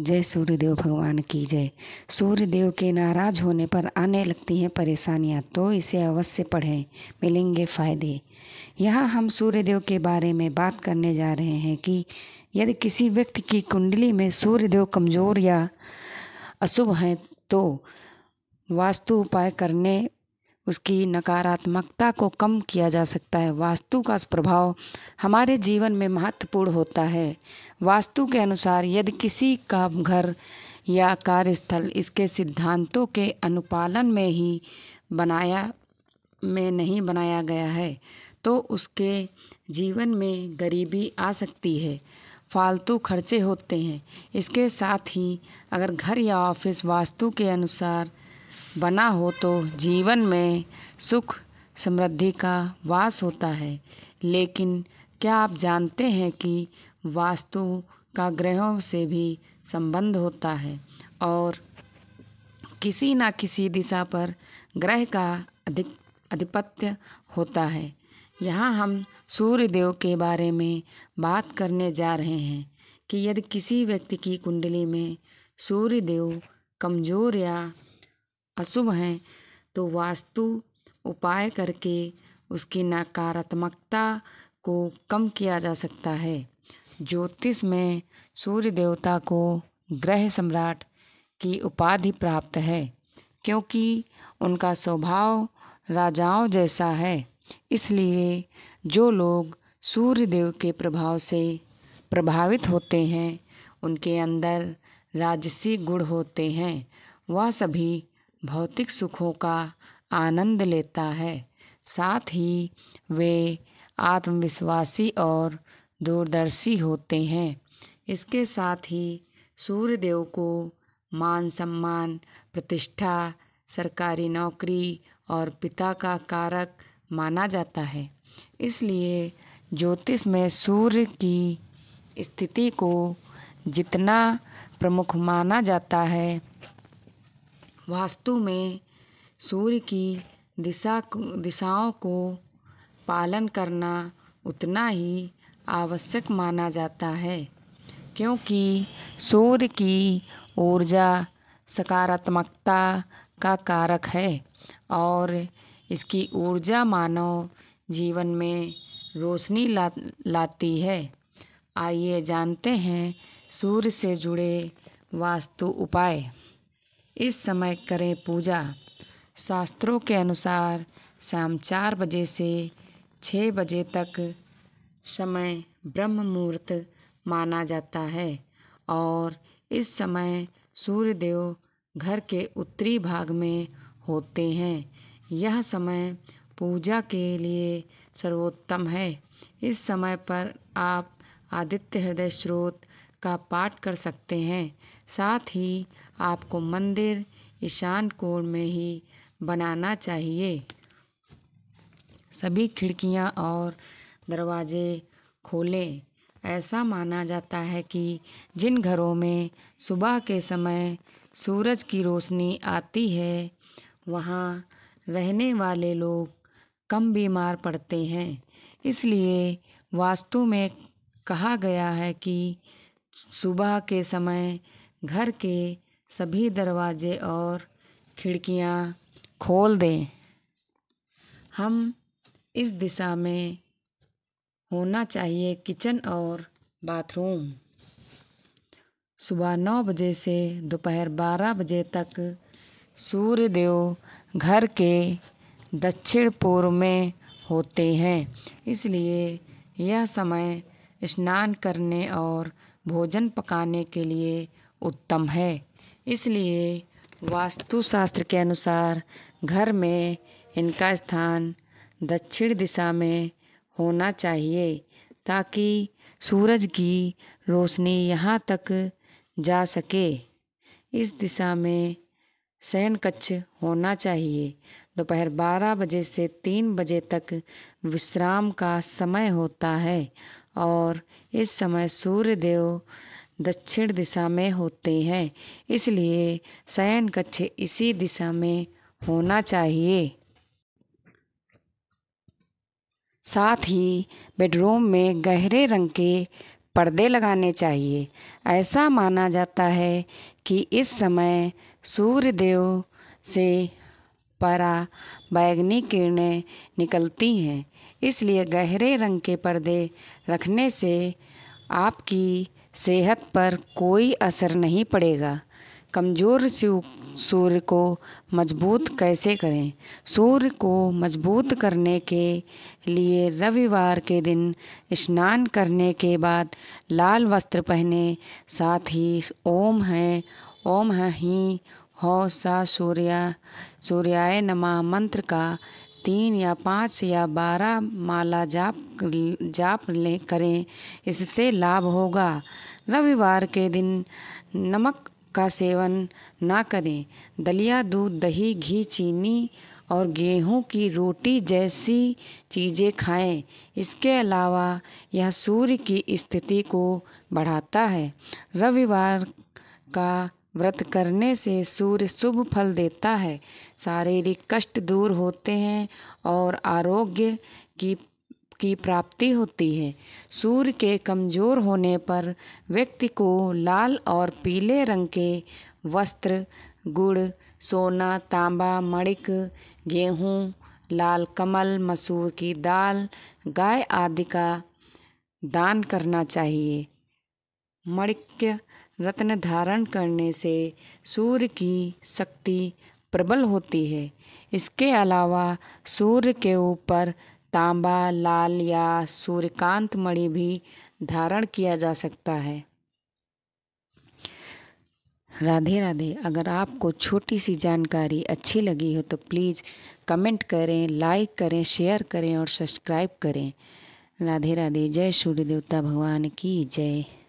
जय सूर्यदेव भगवान की जय सूर्यदेव के नाराज होने पर आने लगती हैं परेशानियां तो इसे अवश्य पढ़ें मिलेंगे फायदे यहाँ हम सूर्यदेव के बारे में बात करने जा रहे हैं कि यदि किसी व्यक्ति की कुंडली में सूर्यदेव कमज़ोर या अशुभ हैं तो वास्तु उपाय करने उसकी नकारात्मकता को कम किया जा सकता है वास्तु का प्रभाव हमारे जीवन में महत्वपूर्ण होता है वास्तु के अनुसार यदि किसी का घर या कार्यस्थल इसके सिद्धांतों के अनुपालन में ही बनाया में नहीं बनाया गया है तो उसके जीवन में गरीबी आ सकती है फालतू खर्चे होते हैं इसके साथ ही अगर घर या ऑफिस वास्तु के अनुसार बना हो तो जीवन में सुख समृद्धि का वास होता है लेकिन क्या आप जानते हैं कि वास्तु का ग्रहों से भी संबंध होता है और किसी ना किसी दिशा पर ग्रह का अधिक आधिपत्य होता है यहाँ हम सूर्य देव के बारे में बात करने जा रहे हैं कि यदि किसी व्यक्ति की कुंडली में सूर्य देव कमज़ोर या अशुभ हैं तो वास्तु उपाय करके उसकी नकारात्मकता को कम किया जा सकता है ज्योतिष में सूर्य देवता को ग्रह सम्राट की उपाधि प्राप्त है क्योंकि उनका स्वभाव राजाओं जैसा है इसलिए जो लोग सूर्य देव के प्रभाव से प्रभावित होते हैं उनके अंदर राजसी गुण होते हैं वह सभी भौतिक सुखों का आनंद लेता है साथ ही वे आत्मविश्वासी और दूरदर्शी होते हैं इसके साथ ही सूर्यदेव को मान सम्मान प्रतिष्ठा सरकारी नौकरी और पिता का कारक माना जाता है इसलिए ज्योतिष में सूर्य की स्थिति को जितना प्रमुख माना जाता है वास्तु में सूर्य की दिशा दिशाओं को पालन करना उतना ही आवश्यक माना जाता है क्योंकि सूर्य की ऊर्जा सकारात्मकता का कारक है और इसकी ऊर्जा मानव जीवन में रोशनी ला लाती है आइए जानते हैं सूर्य से जुड़े वास्तु उपाय इस समय करें पूजा शास्त्रों के अनुसार शाम चार बजे से छः बजे तक समय ब्रह्म मुहूर्त माना जाता है और इस समय सूर्यदेव घर के उत्तरी भाग में होते हैं यह समय पूजा के लिए सर्वोत्तम है इस समय पर आप आदित्य हृदय स्रोत का पाठ कर सकते हैं साथ ही आपको मंदिर ईशान कोण में ही बनाना चाहिए सभी खिड़कियां और दरवाजे खोलें ऐसा माना जाता है कि जिन घरों में सुबह के समय सूरज की रोशनी आती है वहाँ रहने वाले लोग कम बीमार पड़ते हैं इसलिए वास्तु में कहा गया है कि सुबह के समय घर के सभी दरवाजे और खिड़कियाँ खोल दें हम इस दिशा में होना चाहिए किचन और बाथरूम सुबह नौ बजे से दोपहर बारह बजे तक सूर्यदेव घर के दक्षिण पूर्व में होते हैं इसलिए यह समय स्नान करने और भोजन पकाने के लिए उत्तम है इसलिए वास्तुशास्त्र के अनुसार घर में इनका स्थान दक्षिण दिशा में होना चाहिए ताकि सूरज की रोशनी यहाँ तक जा सके इस दिशा में शयन कक्ष होना चाहिए दोपहर 12 बजे से 3 बजे तक विश्राम का समय होता है और इस समय सूर्यदेव दक्षिण दिशा में होते हैं इसलिए शयन कक्ष इसी दिशा में होना चाहिए साथ ही बेडरूम में गहरे रंग के पर्दे लगाने चाहिए ऐसा माना जाता है कि इस समय सूर्यदेव से परा बैगनी किरणें निकलती हैं इसलिए गहरे रंग के पर्दे रखने से आपकी सेहत पर कोई असर नहीं पड़ेगा कमज़ोर शिव सूर्य को मजबूत कैसे करें सूर्य को मजबूत करने के लिए रविवार के दिन स्नान करने के बाद लाल वस्त्र पहने साथ ही ओम है ओम है ही हो सा सूर्य सूर्याय नमा मंत्र का तीन या पाँच या बारह माला जाप जाप लें करें इससे लाभ होगा रविवार के दिन नमक का सेवन ना करें दलिया दूध दही घी चीनी और गेहूं की रोटी जैसी चीज़ें खाएं इसके अलावा यह सूर्य की स्थिति को बढ़ाता है रविवार का व्रत करने से सूर्य शुभ फल देता है शारीरिक कष्ट दूर होते हैं और आरोग्य की की प्राप्ति होती है सूर्य के कमज़ोर होने पर व्यक्ति को लाल और पीले रंग के वस्त्र गुड़ सोना तांबा मणिक गेहूँ लाल कमल मसूर की दाल गाय आदि का दान करना चाहिए मणिक रत्न धारण करने से सूर्य की शक्ति प्रबल होती है इसके अलावा सूर्य के ऊपर तांबा लाल या सूर्यकांत मणि भी धारण किया जा सकता है राधे राधे अगर आपको छोटी सी जानकारी अच्छी लगी हो तो प्लीज़ कमेंट करें लाइक करें शेयर करें और सब्सक्राइब करें राधे राधे जय सूर्य देवता भगवान की जय